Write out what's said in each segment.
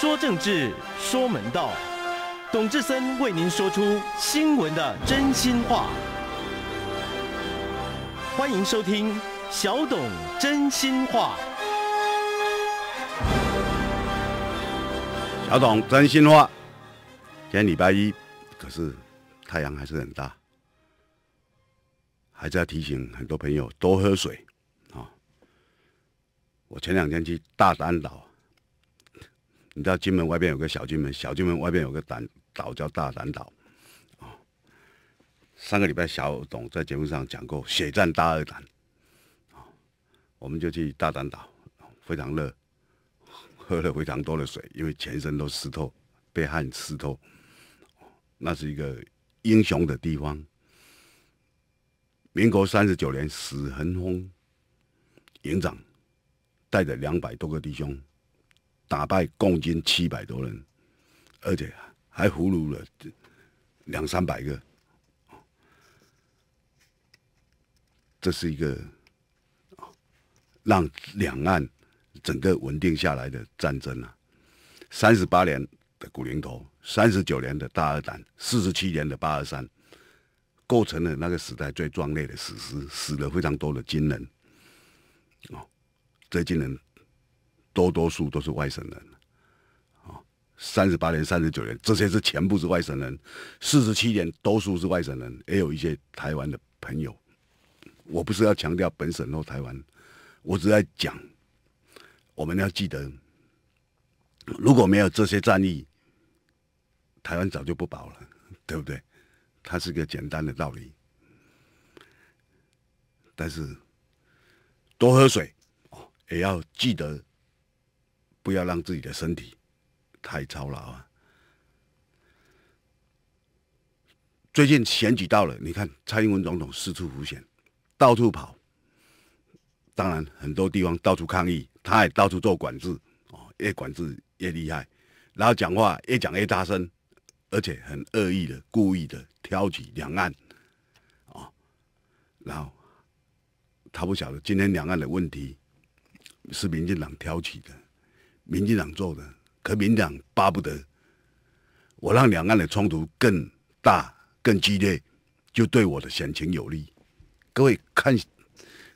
说政治，说门道，董志森为您说出新闻的真心话。欢迎收听小董真心话。小董真心话，今天礼拜一，可是太阳还是很大，还是要提醒很多朋友多喝水啊。我前两天去大丹岛。你知道金门外边有个小金门，小金门外边有个胆岛叫大胆岛，哦，上个礼拜小董在节目上讲过血战大二胆，哦，我们就去大胆岛，非常热，喝了非常多的水，因为全身都湿透，被汗湿透，那是一个英雄的地方。民国三十九年，史恒丰营长带着两百多个弟兄。打败共军七百多人，而且还俘虏了两三百个，这是一个让两岸整个稳定下来的战争啊！三十八年的古灵头，三十九年的大二胆，四十七年的八二三，构成了那个时代最壮烈的史诗，死了非常多的军人哦，这些人。多多数都是外省人，啊，三十八年、三十九年，这些是全部是外省人；四十七年，多数是外省人，也有一些台湾的朋友。我不是要强调本省或台湾，我只在讲，我们要记得，如果没有这些战役，台湾早就不保了，对不对？它是个简单的道理。但是多喝水哦，也要记得。不要让自己的身体太操劳啊！最近选举到了，你看蔡英文总统四处浮选，到处跑。当然，很多地方到处抗议，他也到处做管制哦，越管制越厉害，然后讲话越讲越大声，而且很恶意的、故意的挑起两岸哦，然后他不晓得，今天两岸的问题是民进党挑起的。民进党做的，可民进党巴不得我让两岸的冲突更大、更激烈，就对我的选情有利。各位看，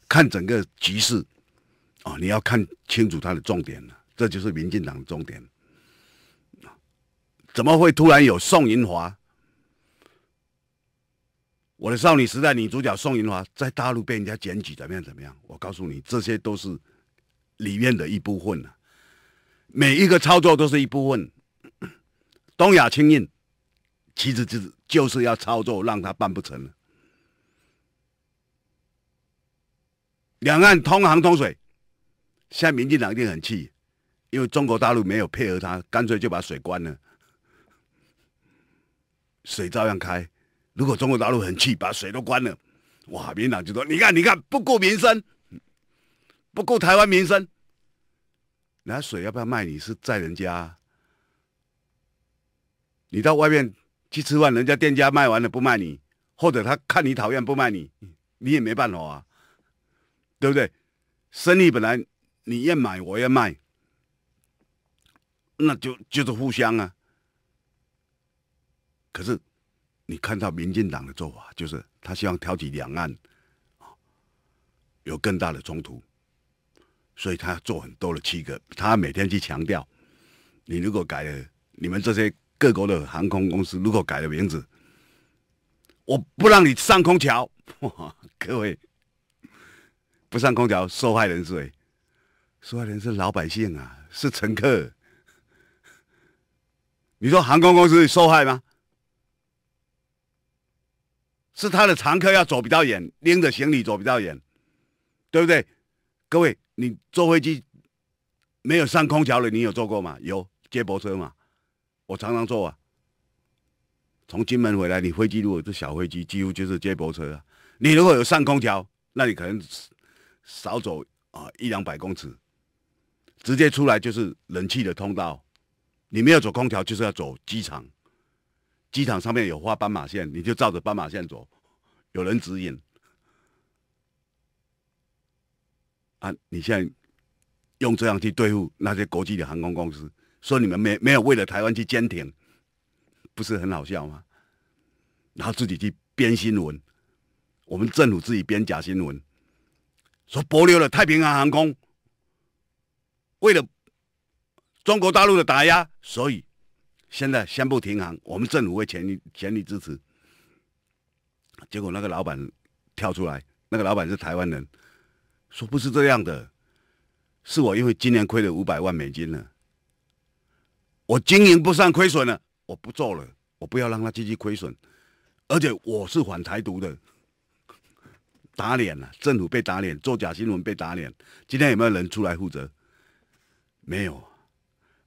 看整个局势啊，你要看清楚它的重点了。这就是民进党的重点。怎么会突然有宋银华？我的少女时代女主角宋银华在大陆被人家检举，怎么样？怎么样？我告诉你，这些都是里面的一部分了。每一个操作都是一部分。东亚青印其实就是就是要操作，让他办不成了。两岸通航通水，现在民进党一定很气，因为中国大陆没有配合他，干脆就把水关了。水照样开，如果中国大陆很气，把水都关了，哇，民党就说：你看，你看，不顾民生，不顾台湾民生。拿水要不要卖你是在人家，你到外面去吃饭，人家店家卖完了不卖你，或者他看你讨厌不卖你，你也没办法啊，对不对？生意本来你愿买，我愿卖，那就就是互相啊。可是你看到民进党的做法，就是他希望挑起两岸有更大的冲突。所以他做很多了七个，他每天去强调，你如果改了你们这些各国的航空公司，如果改了名字，我不让你上空调，各位不上空调，受害人是谁？受害人是老百姓啊，是乘客。你说航空公司受害吗？是他的常客要走比较远，拎着行李走比较远，对不对？各位？你坐飞机没有上空调的，你有坐过吗？有接驳车嘛？我常常坐啊。从金门回来，你飞机如果是小飞机，几乎就是接驳车。你如果有上空调，那你可能少走啊一两百公尺，直接出来就是冷气的通道。你没有走空调，就是要走机场。机场上面有画斑马线，你就照着斑马线走，有人指引。啊！你现在用这样去对付那些国际的航空公司，说你们没没有为了台湾去坚挺，不是很好笑吗？然后自己去编新闻，我们政府自己编假新闻，说保留了太平洋航空，为了中国大陆的打压，所以现在宣布停航，我们政府会全力全力支持。结果那个老板跳出来，那个老板是台湾人。说不是这样的，是我因为今年亏了五百万美金了，我经营不上亏损了，我不做了，我不要让他继续亏损，而且我是反台独的，打脸了，政府被打脸，做假新闻被打脸，今天有没有人出来负责？没有，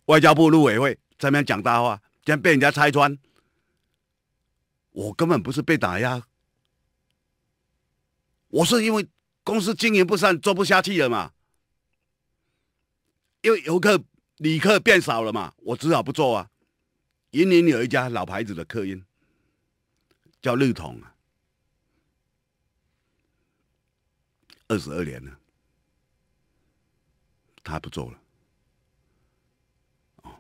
外交部陆委会在那边讲大话，竟然被人家拆穿，我根本不是被打压，我是因为。公司经营不善，做不下去了嘛？因为游客、旅客变少了嘛，我只好不做啊。云前有一家老牌子的客运，叫日统，二十二年了，他不做了。哦，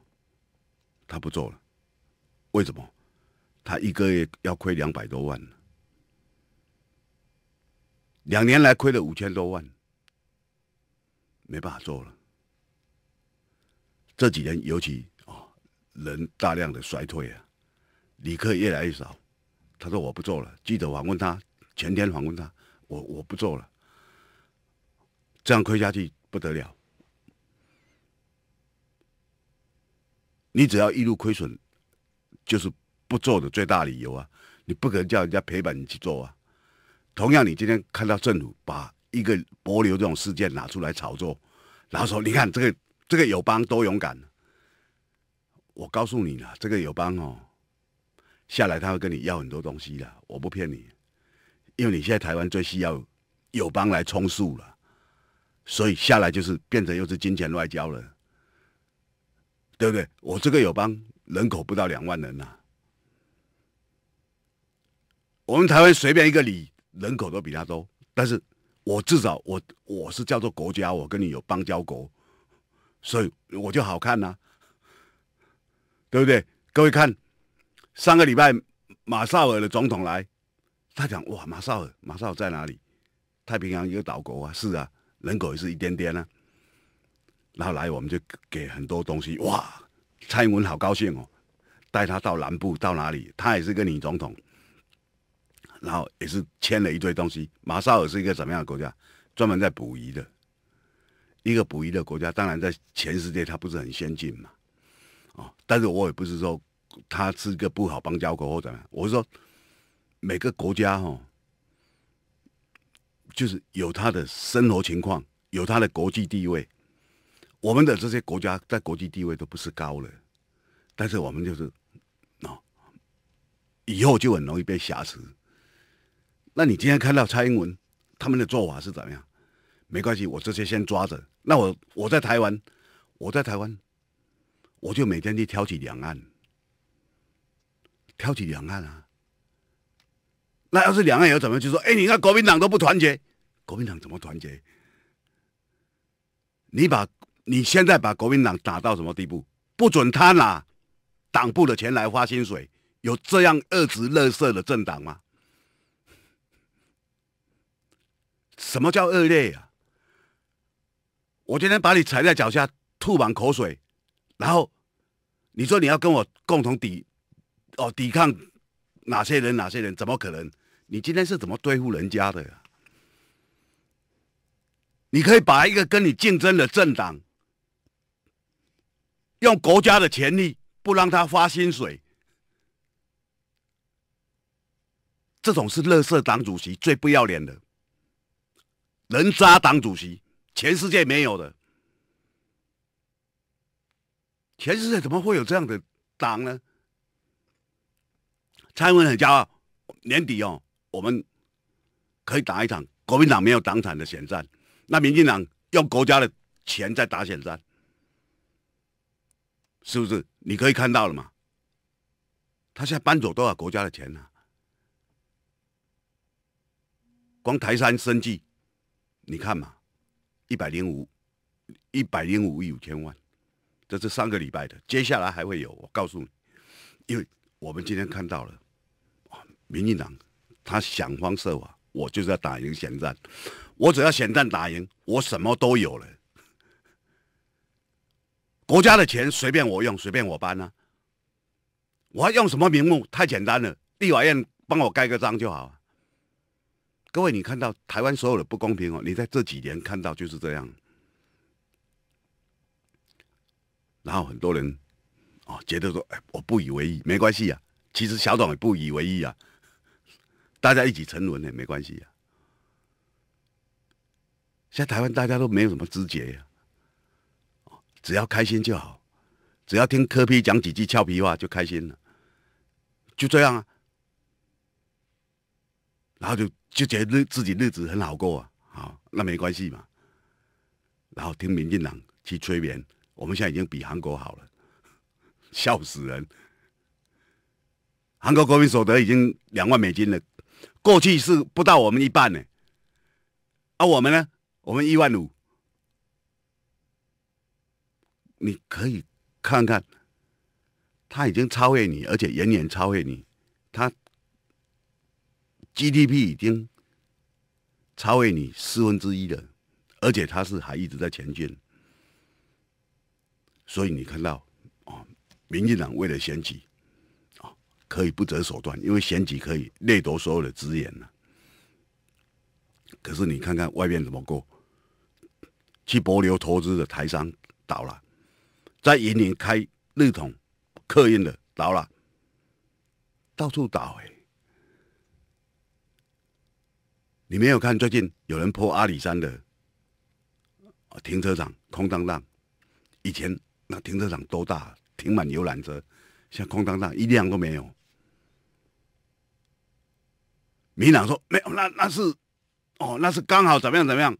他不做了，为什么？他一个月要亏两百多万。两年来亏了五千多万，没办法做了。这几年尤其啊，人大量的衰退啊，旅客越来越少。他说我不做了。记者访问他，前天访问他，我我不做了。这样亏下去不得了。你只要一路亏损，就是不做的最大理由啊！你不可能叫人家赔本去做啊！同样，你今天看到政府把一个博流这种事件拿出来炒作，然后说你看这个这个友邦多勇敢，我告诉你啦，这个友邦哦，下来他会跟你要很多东西的，我不骗你，因为你现在台湾最需要友邦来充数了，所以下来就是变成又是金钱外交了，对不对？我这个友邦人口不到两万人呐，我们台湾随便一个里。人口都比他多，但是我至少我我是叫做国家，我跟你有邦交国，所以我就好看呐，对不对？各位看，上个礼拜马绍尔的总统来，他讲哇，马绍尔马绍尔在哪里？太平洋一个岛国啊，是啊，人口也是一点点啊。然后来我们就给很多东西，哇，蔡英文好高兴哦，带他到南部到哪里？他也是个女总统。然后也是签了一堆东西。马绍尔是一个怎么样的国家？专门在捕鱼的，一个捕鱼的国家。当然，在全世界它不是很先进嘛。哦，但是我也不是说它是个不好邦交国或者怎么样。我是说，每个国家哈，就是有他的生活情况，有他的国际地位。我们的这些国家在国际地位都不是高了，但是我们就是，哦，以后就很容易被挟持。那你今天看到蔡英文他们的做法是怎么样？没关系，我这些先抓着。那我我在台湾，我在台湾，我就每天去挑起两岸，挑起两岸啊。那要是两岸有怎么样，就说：哎，你看国民党都不团结，国民党怎么团结？你把你现在把国民党打到什么地步？不准他拿党部的钱来发薪水，有这样恶质、乐色的政党吗？什么叫恶劣呀？我今天把你踩在脚下，吐满口水，然后你说你要跟我共同抵哦抵抗哪些人哪些人？怎么可能？你今天是怎么对付人家的呀？你可以把一个跟你竞争的政党，用国家的权力不让他发薪水，这种是乐色党主席最不要脸的。人渣党主席，全世界没有的。全世界怎么会有这样的党呢？蔡英文很骄傲，年底哦，我们可以打一场国民党没有党产的选战。那民进党用国家的钱在打选战，是不是？你可以看到了嘛？他现在搬走多少国家的钱呢？光台山生计。你看嘛，一百零五，一百零五亿五千万，这是三个礼拜的，接下来还会有。我告诉你，因为我们今天看到了，民进党他想方设法，我就是要打赢选战，我只要选战打赢，我什么都有了，国家的钱随便我用，随便我搬啊，我要用什么名目？太简单了，立法院帮我盖个章就好。各位，你看到台湾所有的不公平哦，你在这几年看到就是这样。然后很多人哦觉得说，哎，我不以为意，没关系啊。其实小董也不以为意啊，大家一起沉沦呢，没关系啊。现在台湾大家都没有什么知觉呀，只要开心就好，只要听科批讲几句俏皮话就开心了，就这样啊。然后就就觉得自己日子很好过啊，好，那没关系嘛。然后听民进党去催眠，我们现在已经比韩国好了，笑死人。韩国国民所得已经两万美金了，过去是不到我们一半呢。啊，我们呢？我们一万五。你可以看看，他已经超越你，而且远远超越你，他。GDP 已经超越你四分之一了，而且它是还一直在前进。所以你看到，哦，民进党为了选举，哦，可以不择手段，因为选举可以掠夺所有的资源呢。可是你看看外面怎么过？去博流投资的台商倒了，在印尼开日统客运的倒了，到处倒哎。你没有看最近有人破阿里山的停车场空荡荡，以前那停车场多大，停满游览车，现在空荡荡，一辆都没有。民党说没有，那那是哦，那是刚好怎么样怎么样？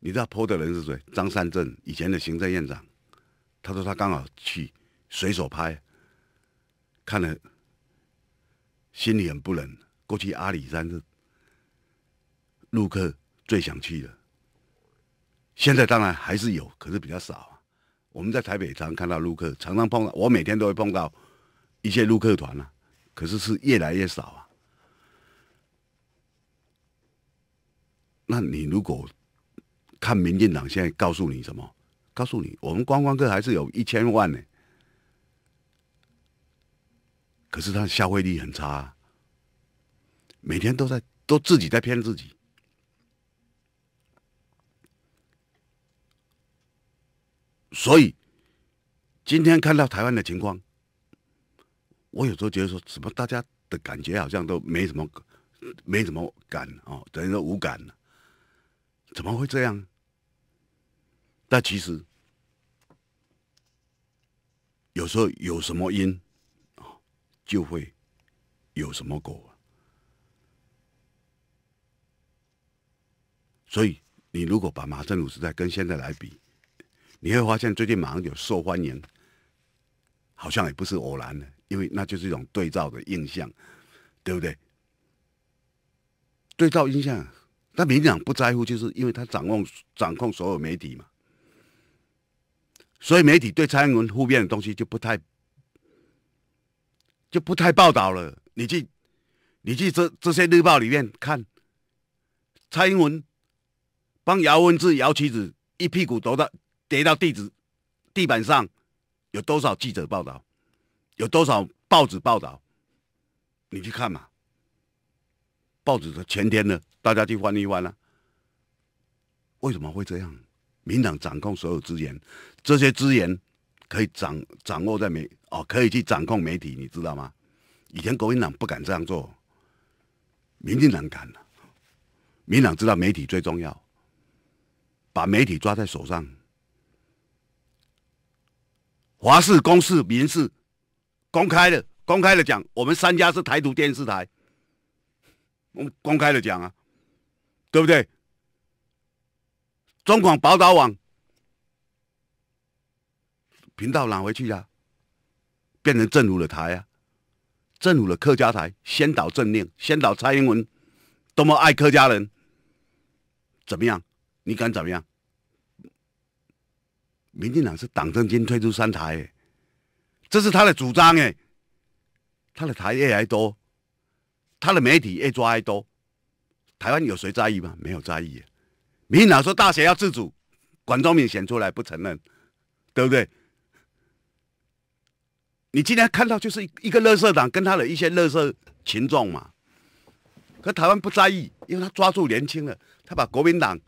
你知道泼的人是谁？张三镇以前的行政院长，他说他刚好去随手拍，看了心里很不忍。过去阿里山是陆客最想去的，现在当然还是有，可是比较少啊。我们在台北常看到陆客，常常碰到我每天都会碰到一些陆客团啊，可是是越来越少啊。那你如果看民进党现在告诉你什么？告诉你，我们观光客还是有一千万呢，可是他的消费力很差，啊，每天都在都自己在骗自己。所以，今天看到台湾的情况，我有时候觉得说，怎么大家的感觉好像都没什么，没什么感哦，等于说无感怎么会这样？但其实有时候有什么因啊，就会有什么果。所以，你如果把马正鲁时代跟现在来比。你会发现最近马上有受欢迎，好像也不是偶然的，因为那就是一种对照的印象，对不对？对照印象，他明显不在乎，就是因为他掌控掌控所有媒体嘛，所以媒体对蔡英文负面的东西就不太就不太报道了。你去你去这这些日报里面看，蔡英文帮姚文志、姚旗子，一屁股坐到。跌到地址地板上，有多少记者报道？有多少报纸报道？你去看嘛？报纸的前天呢？大家去翻一翻了。为什么会这样？民党掌控所有资源，这些资源可以掌掌握在媒哦，可以去掌控媒体，你知道吗？以前国民党不敢这样做，民进党敢了。民党知道媒体最重要，把媒体抓在手上。华视、公视、民视，公开的、公开的讲，我们三家是台独电视台。我们公开的讲啊，对不对？中广、宝岛网频道哪回去啊，变成政府的台啊，政府的客家台，先导政令，先导蔡英文，多么爱客家人，怎么样？你敢怎么样？民进党是党政军退出三台，这是他的主张哎，他的台来越多，他的媒体也抓越多，台湾有谁在意吗？没有在意。民进党说大学要自主，管中民选出来不承认，对不对？你今天看到就是一个乐色党跟他的一些乐色群众嘛，可台湾不在意，因为他抓住年轻了，他把国民党，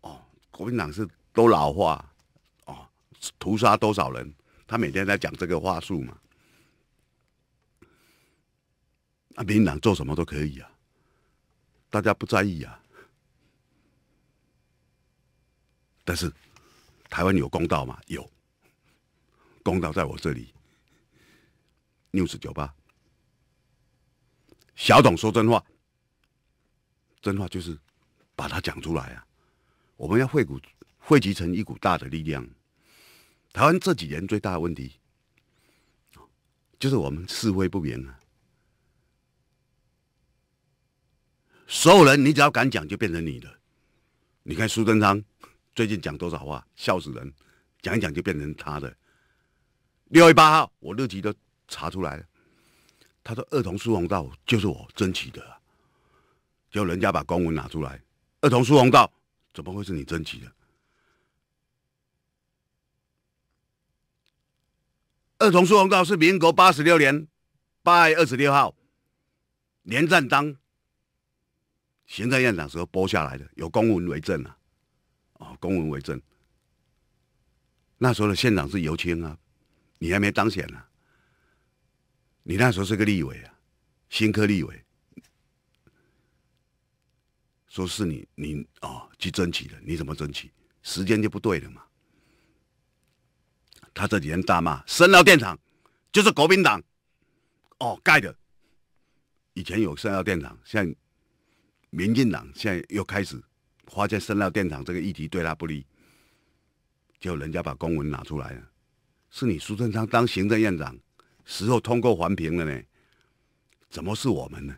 哦，国民党是都老化。屠杀多少人？他每天在讲这个话术嘛？啊，民党做什么都可以啊，大家不在意啊。但是，台湾有公道吗？有，公道在我这里。news 酒吧，小董说真话，真话就是把它讲出来啊！我们要汇股，汇集成一股大的力量。台湾这几年最大的问题，就是我们是非不明啊！所有人，你只要敢讲，就变成你的。你看苏贞昌最近讲多少话，笑死人！讲一讲就变成他的。六月八号，我日记都查出来了。他说“儿童书红道”就是我争取的，就人家把公文拿出来，“儿童书红道”怎么会是你争取的？二重疏洪道是民国八十六年八月二十六号，连战当行政院长时候拨下来的，有公文为证啊！哦，公文为证。那时候的县长是尤清啊，你还没当选呢。你那时候是个立委啊，新科立委。说是你，你哦去争取的，你怎么争取？时间就不对了嘛。他这几天大骂，生料电厂就是国民党哦盖的。以前有生料电厂，现在民进党现在又开始花现生料电厂这个议题对他不利，就人家把公文拿出来了，是你苏贞昌当行政院长时候通过环评的呢？怎么是我们呢？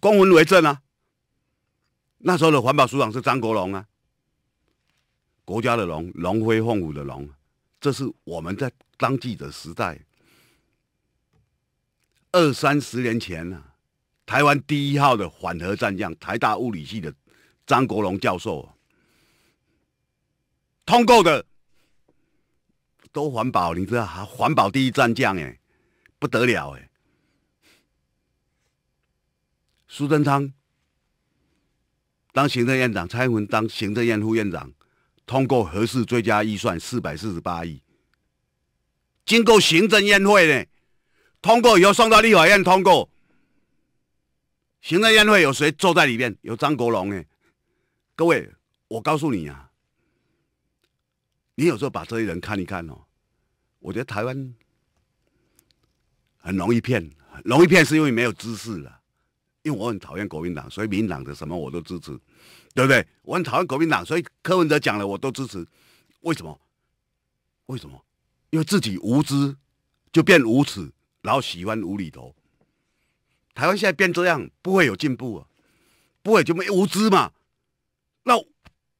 公文为证啊。那时候的环保署长是张国荣啊，国家的龙，龙飞凤舞的龙。这是我们在当记者时代二三十年前呢，台湾第一号的缓和战将，台大物理系的张国荣教授通过的都环保，你知道还环保第一战将哎，不得了哎，苏贞昌当行政院长，蔡英文当行政院副院长。通过合适追加预算四百四十八亿，经过行政院会呢通过以后送到立法院通过。行政院会有谁坐在里面？有张国荣呢？各位，我告诉你啊，你有时候把这些人看一看哦，我觉得台湾很容易骗，容易骗是因为没有知识了。因为我很讨厌国民党，所以民党的什么我都支持。对不对？我很讨厌国民党，所以柯文哲讲了，我都支持。为什么？为什么？因为自己无知，就变无耻，然后喜欢无厘头。台湾现在变这样，不会有进步啊！不会，就没无知嘛。那，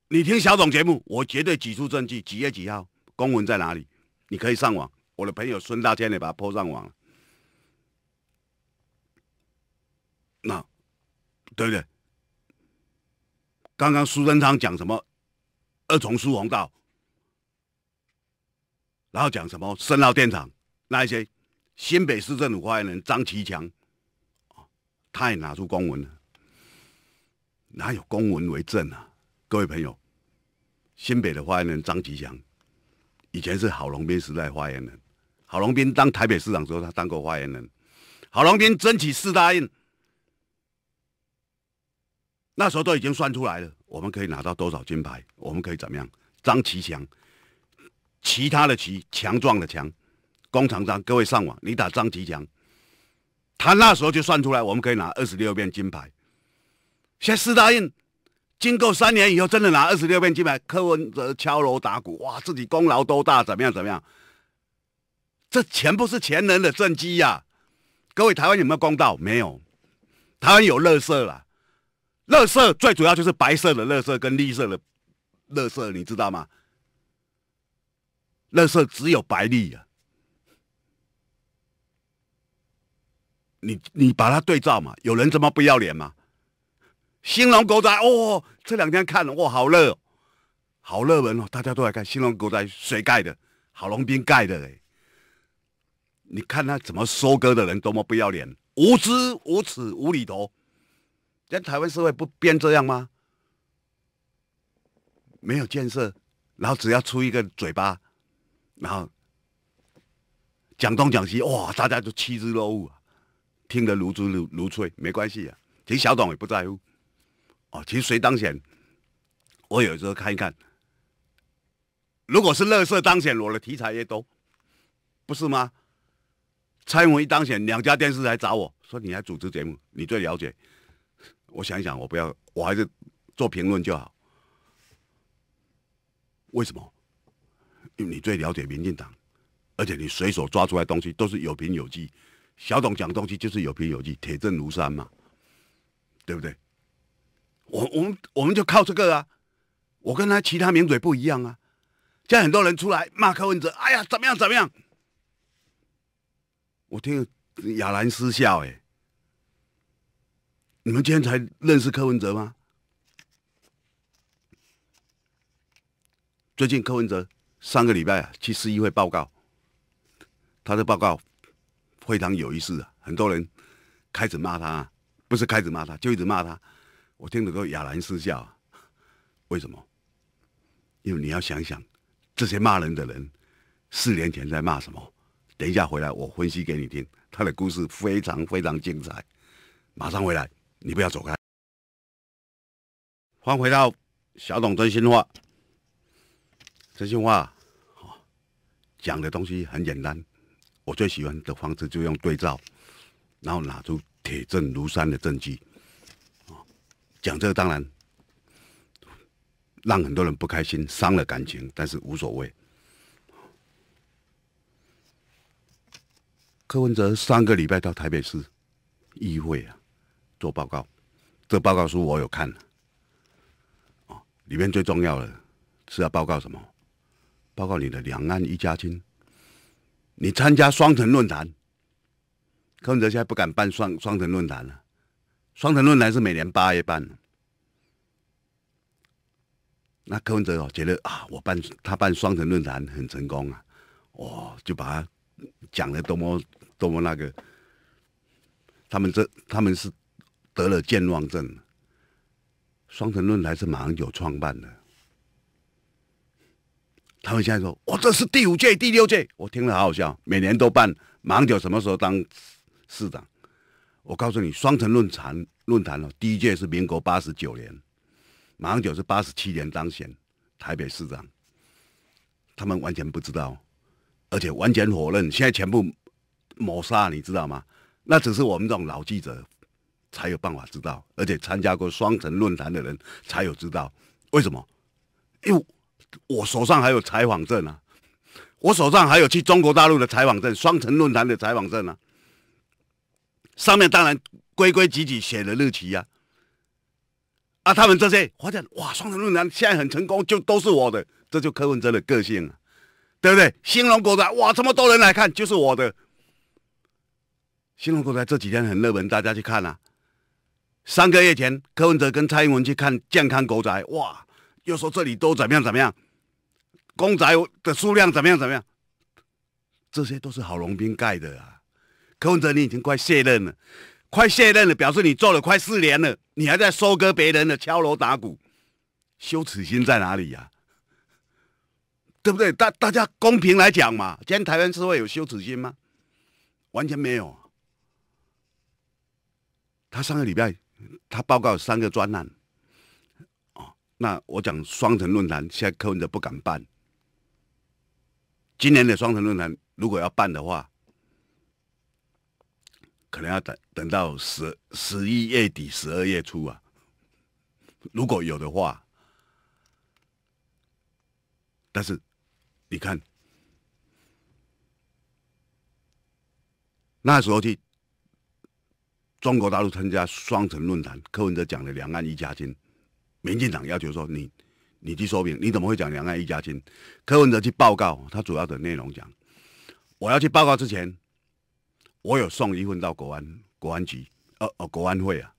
你听小总节目，我绝对举出证据。几月几号，公文在哪里？你可以上网。我的朋友孙大千也把它铺上网了。那，对不对？刚刚苏贞昌讲什么二重疏洪道，然后讲什么深澳电厂那一些，新北市政府发言人张其强，他也拿出公文了，哪有公文为证啊？各位朋友，新北的发言人张其强，以前是郝龙斌时代发言人，郝龙斌当台北市长时候，他当过发言人，郝龙斌争取四大印。那时候都已经算出来了，我们可以拿到多少金牌？我们可以怎么样？张其强，其他的“齐”强壮的“强”，工厂长。各位上网，你打张其强，他那时候就算出来，我们可以拿二十六面金牌。先四大印，经过三年以后，真的拿二十六面金牌。柯文哲敲锣打鼓，哇，自己功劳多大？怎么样？怎么样？这全部是前人的政绩呀！各位，台湾有没有公道？没有，台湾有乐色了。乐色最主要就是白色的乐色跟绿色的乐色，你知道吗？乐色只有白绿啊！你你把它对照嘛，有人这么不要脸吗？新隆狗仔哦，这两天看了哇，好热，好热门哦，大家都来看新隆狗仔谁盖的？郝龙斌盖的嘞。你看他怎么收割的人多么不要脸，无知、无耻、无厘头。在台湾社会不变这样吗？没有建设，然后只要出一个嘴巴，然后讲东讲西，哇，大家就趋之若鹜，听得如珠如如脆，没关系啊。其实小董也不在乎。哦，其实谁当选，我有时候看一看。如果是乐色当选，我的题材也多，不是吗？蔡英文一当选，两家电视台找我说：“你来主持节目，你最了解。”我想一想，我不要，我还是做评论就好。为什么？因为你最了解民进党，而且你随手抓出来东西都是有凭有据。小董讲东西就是有凭有据，铁证如山嘛，对不对？我我们我们就靠这个啊！我跟他其他名嘴不一样啊！现在很多人出来骂柯文哲，哎呀，怎么样怎么样？我听亚兰失笑哎。你们今天才认识柯文哲吗？最近柯文哲上个礼拜啊去市议会报告，他的报告非常有意思啊！很多人开始骂他，不是开始骂他，就一直骂他。我听得都哑然失笑。为什么？因为你要想想，这些骂人的人四年前在骂什么？等一下回来，我分析给你听。他的故事非常非常精彩。马上回来。你不要走开。迎回到小董真心话，真心话，讲的东西很简单。我最喜欢的方式就用对照，然后拿出铁证如山的证据。讲这个当然让很多人不开心，伤了感情，但是无所谓。柯文哲上个礼拜到台北市议会啊。做报告，这报告书我有看，哦，里面最重要的是要报告什么？报告你的两岸一家亲。你参加双城论坛，柯文哲现在不敢办双双城论坛了。双城论坛是每年八月办，那柯文哲哦，觉得啊，我办他办双城论坛很成功啊，哦，就把他讲的多么多么那个，他们这他们是。得了健忘症双城论坛是马英九创办的，他们现在说：“我这是第五届、第六届。”我听了好好笑，每年都办。马英九什么时候当市长？我告诉你，双城论坛论坛了第一届是民国八十九年，马英九是八十七年当选台北市长。他们完全不知道，而且完全否认，现在全部抹杀，你知道吗？那只是我们这种老记者。才有办法知道，而且参加过双城论坛的人才有知道为什么？因为我手上还有采访证啊，我手上还有去中国大陆的采访证，双城论坛的采访证啊。上面当然规规矩矩写的日期啊。啊，他们这些发现哇，双城论坛现在很成功，就都是我的，这就柯文哲的个性，对不对？新隆国台哇，这么多人来看，就是我的。新隆国台这几天很热门，大家去看了。三个月前，柯文哲跟蔡英文去看健康狗仔，哇，又说这里都怎么样怎么样，公仔的数量怎么样怎么样，这些都是郝龙斌盖的啊。柯文哲，你已经快卸任了，快卸任了，表示你做了快四年了，你还在收割别人的敲锣打鼓，羞耻心在哪里呀？对不对？大大家公平来讲嘛，今天台湾社会有羞耻心吗？完全没有。他上个礼拜。他报告三个专案，哦，那我讲双城论坛，现在柯文哲不敢办。今年的双城论坛如果要办的话，可能要等等到十十一月底、十二月初啊。如果有的话，但是你看，那时候去。中国大陆参加双城论坛，柯文哲讲了“两岸一家亲”，民进党要求说：“你，你去说明你怎么会讲两岸一家亲。”柯文哲去报告，他主要的内容讲：“我要去报告之前，我有送一份到国安国安局，呃，哦，国安会啊。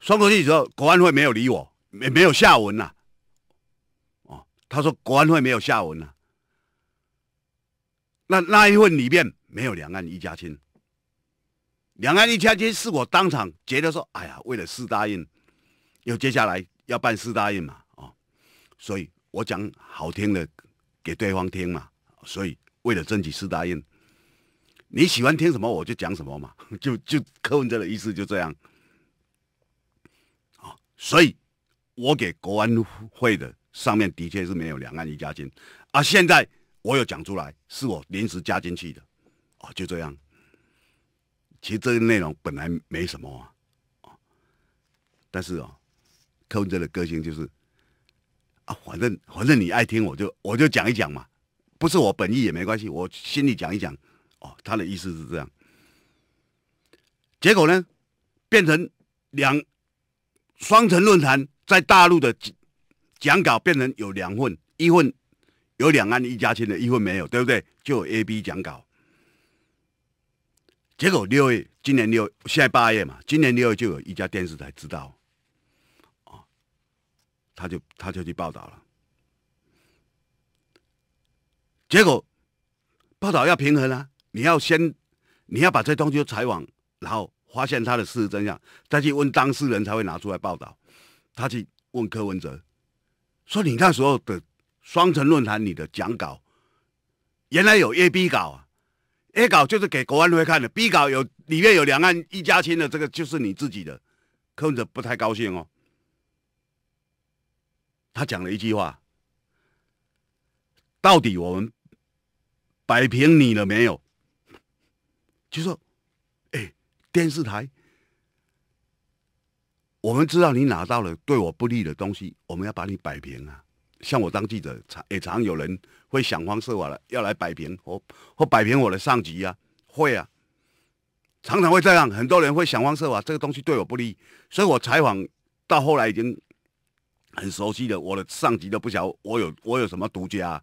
送过去之后，国安会没有理我，没没有下文呐。哦，他说国安会没有下文了。那那一份里面没有两岸一家亲。”两岸一家亲是我当场觉得说，哎呀，为了四大印，又接下来要办四大印嘛，哦，所以我讲好听的给对方听嘛，所以为了争取四大印，你喜欢听什么我就讲什么嘛，就就柯文哲的意思就这样，啊，所以我给国安会的上面的确是没有两岸一家亲，啊，现在我有讲出来是我临时加进去的，啊，就这样。其实这个内容本来没什么，啊，但是哦，柯文哲的个性就是啊，反正反正你爱听，我就我就讲一讲嘛，不是我本意也没关系，我心里讲一讲哦，他的意思是这样，结果呢，变成两双城论坛在大陆的讲稿变成有两份，一份有两岸一家亲的一份没有，对不对？就有 A、B 讲稿。结果六月，今年六月，现在八月嘛，今年六月就有一家电视台知道，哦，他就他就去报道了。结果报道要平衡啊，你要先，你要把这东西采访，然后发现他的事实真相，再去问当事人才会拿出来报道。他去问柯文哲，说你那时候的双城论坛你的讲稿，原来有 A、B 稿啊。A 稿就是给国安会看的，B 稿有里面有两岸一家亲的这个就是你自己的，柯文哲不太高兴哦。他讲了一句话：到底我们摆平你了没有？就说，哎，电视台，我们知道你拿到了对我不利的东西，我们要把你摆平啊。像我当记者，常也常有人会想方设法的要来摆平我，或摆平我的上级呀，会啊，常常会这样，很多人会想方设法，这个东西对我不利，所以我采访到后来已经很熟悉了，我的上级都不晓我有我有什么独家，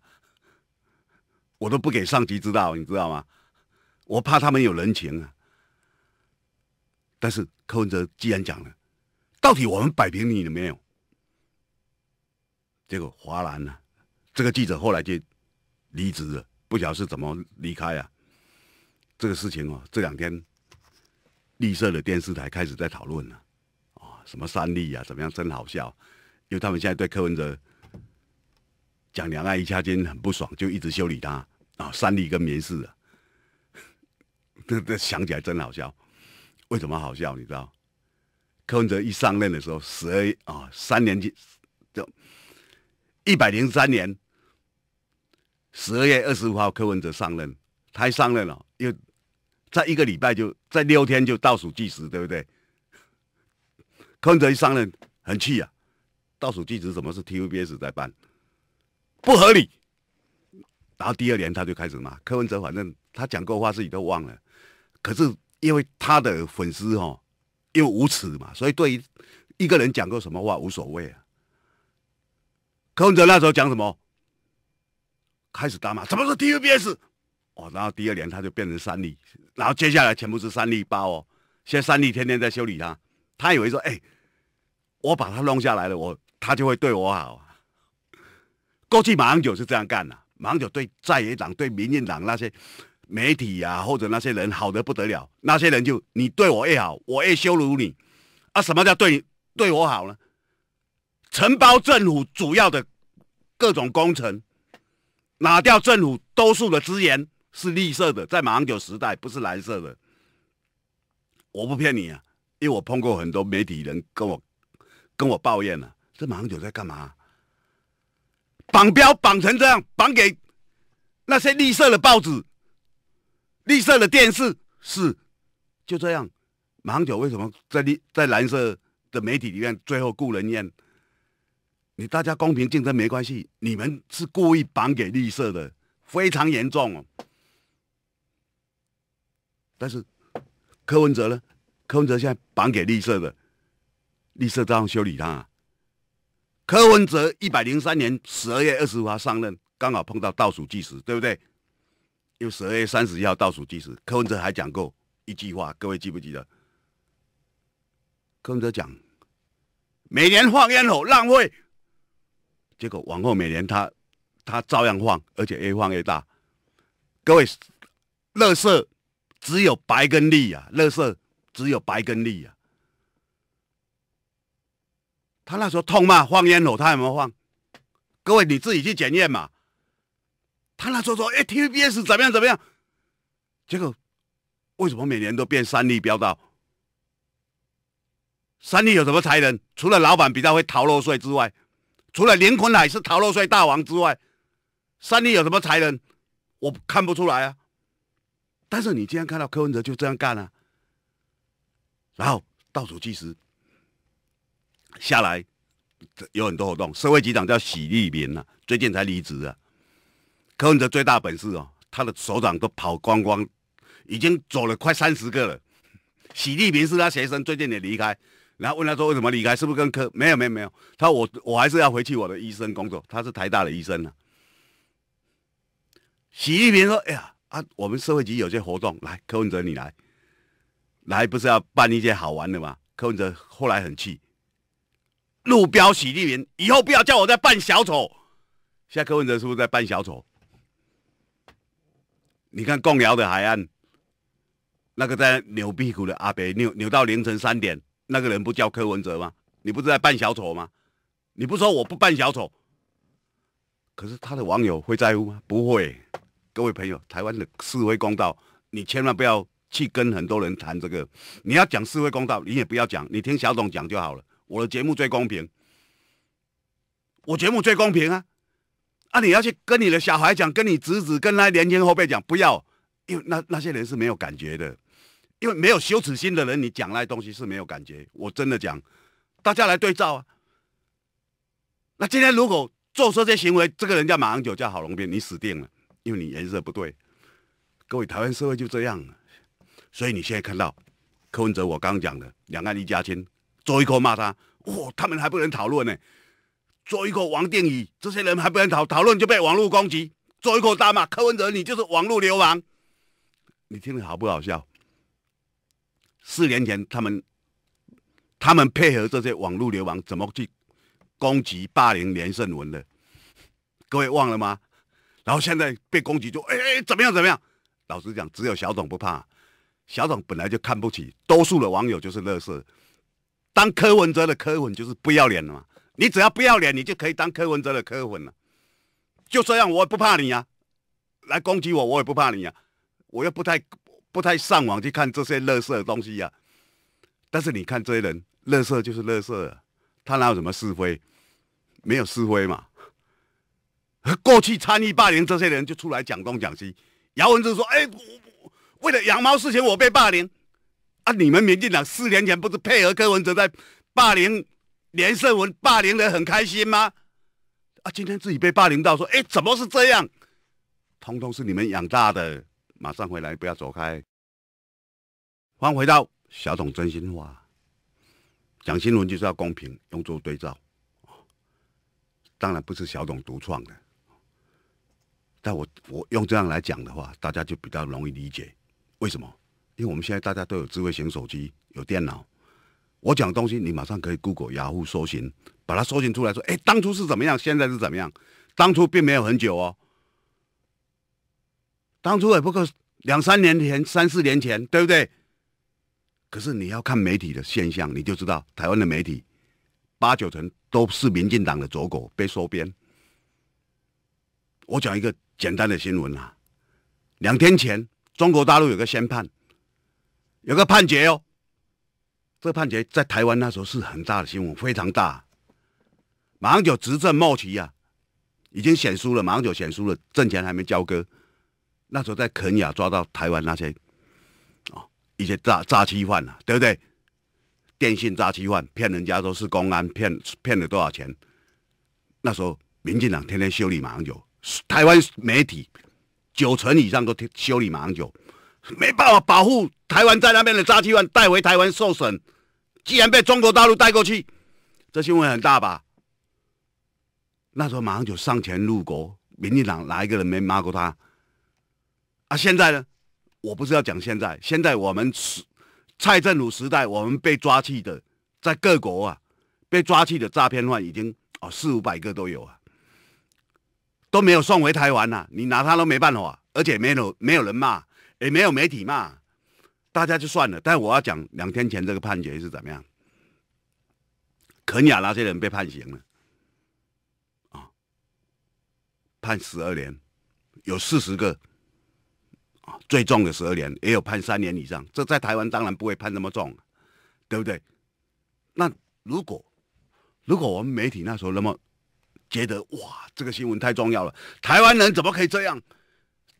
我都不给上级知道，你知道吗？我怕他们有人情。啊。但是柯文哲既然讲了，到底我们摆平你了没有？结果华兰呢？这个记者后来就离职了，不晓得是怎么离开啊。这个事情哦，这两天绿色的电视台开始在讨论了，啊，什么三立啊，怎么样，真好笑。因为他们现在对柯文哲讲两岸一家亲很不爽，就一直修理他啊。三立跟民视啊，这这想起来真好笑。为什么好笑？你知道？柯文哲一上任的时候，十二月啊，三年级。一百零三年十二月二十五号，柯文哲上任，他一上任了，又在一个礼拜就在六天就倒数计时，对不对？柯文哲一上任很气啊，倒数计时，怎么是 t v b s 在办？不合理。然后第二年他就开始骂柯文哲，反正他讲过话自己都忘了，可是因为他的粉丝哈又无耻嘛，所以对于一个人讲过什么话无所谓啊。柯文哲那时候讲什么？开始打嘛，什么是 t v b s 哦？然后第二年他就变成三立，然后接下来全部是三立包哦。现在三立天天在修理他，他以为说：哎，我把他弄下来了，我他就会对我好。过去马英九是这样干的，马英九对在野党、对民进党那些媒体呀，或者那些人好的不得了，那些人就你对我越好，我越羞辱你啊！什么叫对对我好呢？承包政府主要的各种工程，拿掉政府多数的资源是绿色的，在马英九时代不是蓝色的。我不骗你啊，因为我碰过很多媒体人跟我跟我抱怨了：，这马英九在干嘛？绑标绑成这样，绑给那些绿色的报纸、绿色的电视，是就这样。马英九为什么在绿在蓝色的媒体里面最后雇人怨？你大家公平竞争没关系，你们是故意绑给绿色的，非常严重哦。但是柯文哲呢？柯文哲现在绑给绿色的，绿色照样修理他。柯文哲一百零三年十二月二十五号上任，刚好碰到倒数计时，对不对？因为十二月三十一号倒数计时，柯文哲还讲过一句话，各位记不记得？柯文哲讲：每年放烟火浪费。结果往后每年他，他照样放，而且越放越大。各位，乐色只有白跟绿啊，乐色只有白跟绿啊。他那时候痛骂放烟火，他有没有放？各位你自己去检验嘛。他那时候说：“哎，TVBS 怎么样怎么样？”结果为什么每年都变三立标到？三立有什么才能？除了老板比较会逃漏税之外。除了连坤海是逃漏税大王之外，三立有什么才能？我看不出来啊。但是你今天看到柯文哲就这样干啊，然后倒数计时下来，有很多活动。社会局长叫许立民啊，最近才离职啊。柯文哲最大本事哦，他的首长都跑光光，已经走了快三十个了。许立民是他学生，最近也离开。然后问他说：“为什么离开？是不是跟科没有没有没有？”他我我还是要回去我的医生工作。他是台大的医生呢。习近平说：“哎呀啊，我们社会局有些活动来，柯文哲你来，来不是要办一些好玩的吗？”柯文哲后来很气，路标习近平以后不要叫我在扮小丑。现在柯文哲是不是在扮小丑？你看共瑶的海岸，那个在扭屁股的阿北扭扭到凌晨三点。那个人不叫柯文哲吗？你不是在扮小丑吗？你不说我不扮小丑，可是他的网友会在乎吗？不会。各位朋友，台湾的示威公道，你千万不要去跟很多人谈这个。你要讲示威公道，你也不要讲，你听小董讲就好了。我的节目最公平，我节目最公平啊！啊，你要去跟你的小孩讲，跟你侄子、跟那年轻后辈讲，不要，因为那那些人是没有感觉的。因为没有羞耻心的人，你讲那东西是没有感觉。我真的讲，大家来对照啊。那今天如果做出这些行为，这个人叫马航九，叫郝龙斌，你死定了，因为你颜色不对。各位台湾社会就这样，所以你现在看到柯文哲，我刚刚讲的两岸一家亲，周一口骂他，哇，他们还不能讨论呢。周一口、王定宇这些人还不能讨讨论，就被网络攻击。周一口大骂柯文哲，你就是网络流氓，你听得好不好笑？四年前，他们他们配合这些网络流氓怎么去攻击、霸凌连胜文的？各位忘了吗？然后现在被攻击就哎哎怎么样怎么样？老实讲，只有小董不怕。小董本来就看不起多数的网友，就是乐色。当柯文哲的柯粉就是不要脸了嘛。你只要不要脸，你就可以当柯文哲的柯粉了。就这样，我不怕你啊，来攻击我，我也不怕你啊。我又不太。不太上网去看这些垃圾的东西呀，但是你看这些人，垃圾就是垃圾。他哪有什么是非，没有是非嘛。过去参与霸凌这些人就出来讲东讲西，姚文哲说：“哎，为了养猫事情我被霸凌啊！”你们民进党四年前不是配合柯文哲在霸凌连胜文，霸凌的很开心吗？啊，今天自己被霸凌到说：“哎，怎么是这样？”通通是你们养大的。马上回来，不要走开。迎回到小董真心话，讲新闻就是要公平，用作对照。当然不是小董独创的，但我我用这样来讲的话，大家就比较容易理解。为什么？因为我们现在大家都有智慧型手机，有电脑。我讲东西，你马上可以 Google、Yahoo 搜寻，把它搜寻出来说：哎，当初是怎么样？现在是怎么样？当初并没有很久哦。当初也不过两三年前、三四年前，对不对？可是你要看媒体的现象，你就知道台湾的媒体八九成都是民进党的走狗，被收编。我讲一个简单的新闻啊，两天前中国大陆有个宣判，有个判决哦。这个判决在台湾那时候是很大的新闻，非常大。马上就执政末期啊，已经选输了，马上就选输了，政权还没交割。那时候在肯亚抓到台湾那些，哦一些诈诈欺犯啊，对不对？电信诈欺犯骗人家都是公安骗骗了多少钱？那时候民进党天天修理马英九，台湾媒体九成以上都修理马英九，没办法保护台湾在那边的诈欺犯带回台湾受审，既然被中国大陆带过去，这新闻很大吧？那时候马英九上前入国，民进党哪一个人没骂过他？啊，现在呢？我不是要讲现在，现在我们蔡政府时代，我们被抓去的，在各国啊，被抓去的诈骗犯已经哦四五百个都有啊，都没有送回台湾呐，你拿他都没办法，而且没有没有人骂，也没有媒体骂，大家就算了。但我要讲两天前这个判决是怎么样，肯雅那些人被判刑了，啊，判十二年，有四十个。最重的十二年也有判三年以上，这在台湾当然不会判那么重，对不对？那如果如果我们媒体那时候那么觉得哇，这个新闻太重要了，台湾人怎么可以这样？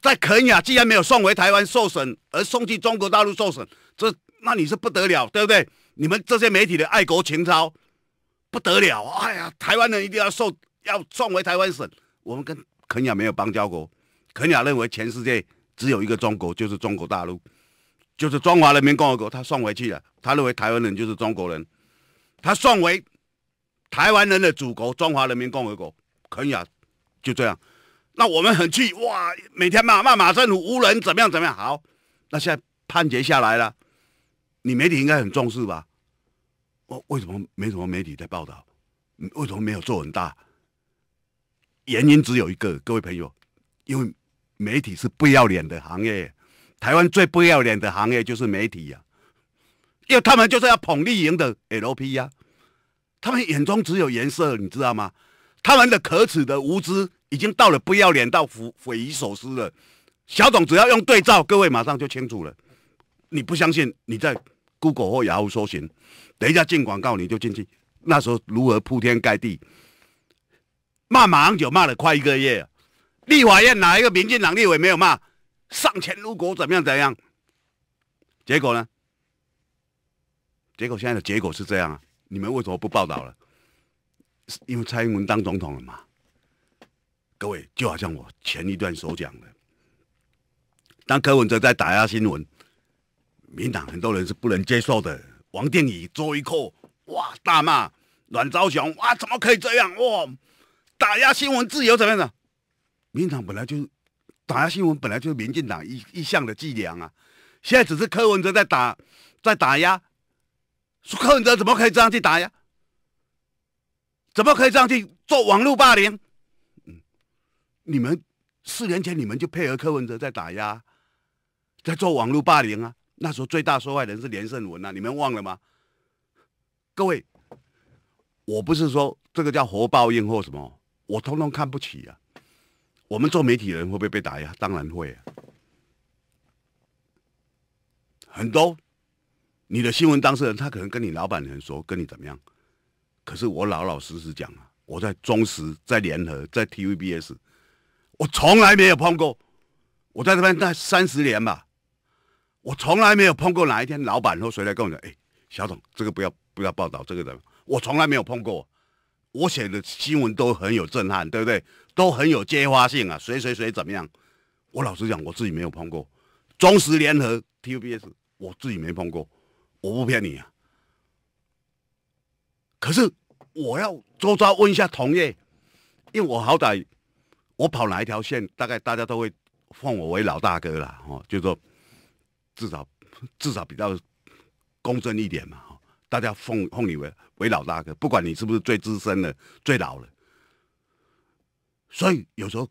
在肯雅既然没有送回台湾受审，而送去中国大陆受审，这那你是不得了，对不对？你们这些媒体的爱国情操不得了，哎呀，台湾人一定要受要送回台湾审。我们跟肯雅没有邦交国，肯雅认为全世界。只有一个中国，就是中国大陆，就是中华人民共和国。他送回去了，他认为台湾人就是中国人，他送为台湾人的祖国——中华人民共和国。可以啊，就这样。那我们很气哇，每天骂骂马政府、无人怎么样怎么样。好，那现在判决下来了，你媒体应该很重视吧？我为什么没什么媒体在报道？为什么没有做很大？原因只有一个，各位朋友，因为。媒体是不要脸的行业，台湾最不要脸的行业就是媒体呀，因为他们就是要捧丽赢的 L P 呀，他们眼中只有颜色，你知道吗？他们的可耻的无知已经到了不要脸到匪匪夷所思了。小董只要用对照，各位马上就清楚了。你不相信，你在 Google 或 Yahoo 搜寻，等一下进广告你就进去，那时候如何铺天盖地骂马英九，骂了快一个月。立法院哪一个民进党立委没有骂？上前如国，怎么样怎样？结果呢？结果现在的结果是这样，你们为什么不报道了？因为蔡英文当总统了嘛。各位，就好像我前一段所讲的，当柯文哲在打压新闻，民党很多人是不能接受的。王定宇、周一蔻哇大骂阮朝雄哇，怎么可以这样哇？打压新闻自由，怎么样？民党本来就打压新闻，本来就是民进党一一向的伎俩啊！现在只是柯文哲在打，在打压，柯文哲怎么可以这样去打压？怎么可以这样去做网络霸凌？嗯，你们四年前你们就配合柯文哲在打压，在做网络霸凌啊！那时候最大受害人是连胜文啊，你们忘了吗？各位，我不是说这个叫活报应或什么，我通通看不起啊！我们做媒体人会不会被打压？当然会啊，很多你的新闻当事人，他可能跟你老板人说跟你怎么样。可是我老老实实讲啊，我在中石，在联合、在 TVBS，我从来没有碰过。我在这边待三十年吧，我从来没有碰过哪一天老板或谁来跟我讲，哎，小董，这个不要不要报道这个的。”我从来没有碰过。我写的新闻都很有震撼，对不对？都很有揭发性啊！谁谁谁怎么样？我老实讲，我自己没有碰过。中实联合、T U B S，我自己没碰过，我不骗你啊。可是我要周遭问一下同业，因为我好歹我跑哪一条线，大概大家都会奉我为老大哥了，哦，就说至少至少比较公正一点嘛。大家奉奉你为为老大哥，不管你是不是最资深的、最老的。所以有时候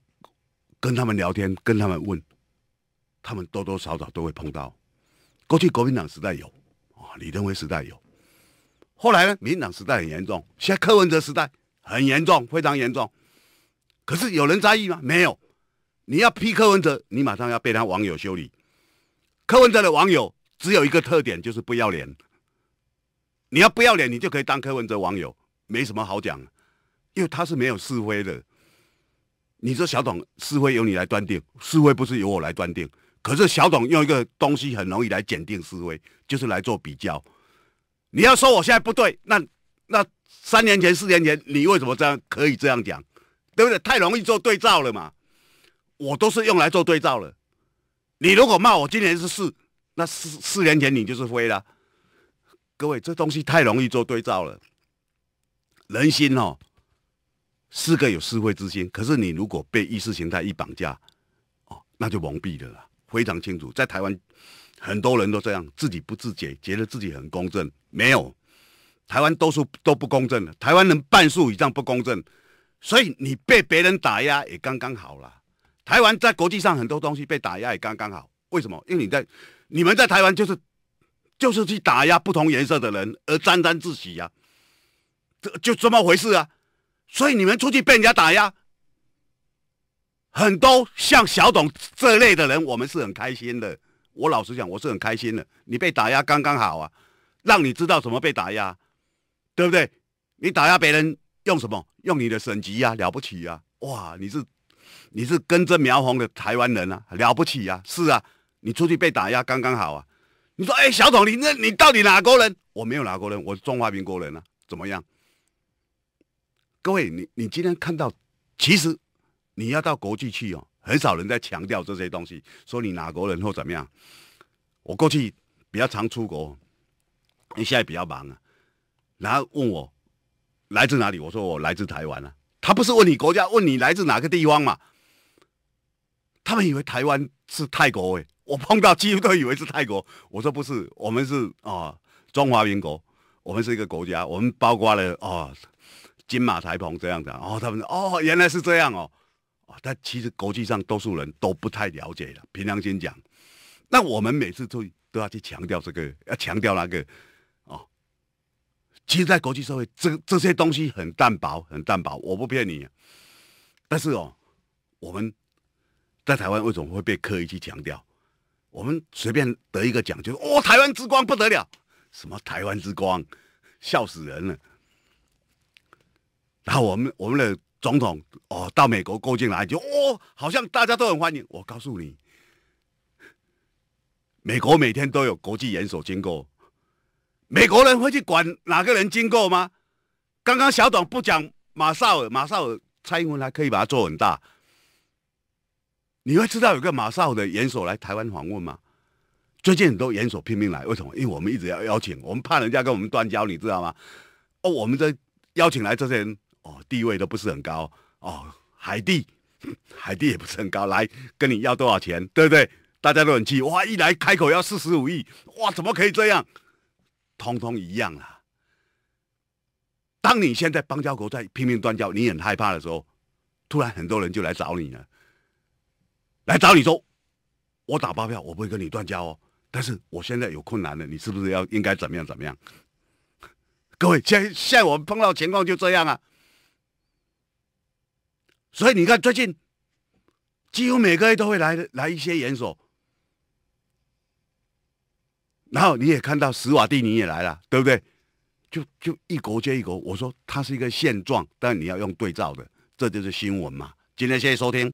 跟他们聊天，跟他们问，他们多多少少都会碰到。过去国民党时代有啊，李登辉时代有，后来呢，民党时代很严重，现在柯文哲时代很严重，非常严重。可是有人在意吗？没有。你要批柯文哲，你马上要被他网友修理。柯文哲的网友只有一个特点，就是不要脸。你要不要脸，你就可以当柯文哲网友，没什么好讲，因为他是没有是非的。你说小董是非由你来断定，是非不是由我来断定。可是小董用一个东西很容易来检定是非，就是来做比较。你要说我现在不对，那那三年前、四年前，你为什么这样可以这样讲，对不对？太容易做对照了嘛。我都是用来做对照了。你如果骂我今年是四，那四四年前你就是灰了。各位，这东西太容易做对照了。人心哦，是个有私会之心，可是你如果被意识形态一绑架，哦，那就蒙蔽了。非常清楚，在台湾，很多人都这样，自己不自觉，觉得自己很公正，没有。台湾多数都不公正的，台湾人半数以上不公正，所以你被别人打压也刚刚好了。台湾在国际上很多东西被打压也刚刚好，为什么？因为你在你们在台湾就是。就是去打压不同颜色的人而沾沾自喜呀，这就这么回事啊。所以你们出去被人家打压，很多像小董这类的人，我们是很开心的。我老实讲，我是很开心的。你被打压刚刚好啊，让你知道怎么被打压，对不对？你打压别人用什么？用你的省级呀，了不起呀！哇，你是你是跟着苗红的台湾人啊，了不起呀！是啊，你出去被打压刚刚好啊。你说：“哎，小董，你那，你到底哪国人？我没有哪国人，我是中华民国人啊，怎么样？各位，你你今天看到，其实你要到国际去哦，很少人在强调这些东西，说你哪国人或怎么样。我过去比较常出国，你现在比较忙啊，然后问我来自哪里，我说我来自台湾啊。他不是问你国家，问你来自哪个地方吗？”他们以为台湾是泰国哎，我碰到几乎都以为是泰国。我说不是，我们是啊中华民国，我们是一个国家，我们包括了啊金马台澎这样的。哦，他们哦原来是这样哦。哦，但其实国际上多数人都不太了解了。凭良心讲，那我们每次都都要去强调这个，要强调那个哦。其实，在国际社会，这这些东西很淡薄，很淡薄，我不骗你。但是哦，我们。在台湾为什么会被刻意去强调？我们随便得一个奖就哦，台湾之光不得了，什么台湾之光，笑死人了。然后我们我们的总统哦到美国勾境来就哦，好像大家都很欢迎。我告诉你，美国每天都有国际元首经过，美国人会去管哪个人经过吗？刚刚小董不讲马绍尔，马绍尔蔡英文还可以把它做很大。你会知道有个马少的元首来台湾访问吗？最近很多元首拼命来，为什么？因为我们一直要邀请，我们怕人家跟我们断交，你知道吗？哦，我们这邀请来这些人，哦，地位都不是很高哦。海地，海地也不是很高，来跟你要多少钱，对不对？大家都很气，哇！一来开口要四十五亿，哇，怎么可以这样？通通一样啦。当你现在邦交国在拼命断交，你很害怕的时候，突然很多人就来找你了。来找你说，我打包票，我不会跟你断交哦。但是我现在有困难了，你是不是要应该怎么样怎么样？各位，现现在我们碰到情况就这样啊。所以你看，最近几乎每个月都会来来一些援手，然后你也看到史瓦蒂尼也来了，对不对？就就一国接一国。我说它是一个现状，但你要用对照的，这就是新闻嘛。今天谢谢收听。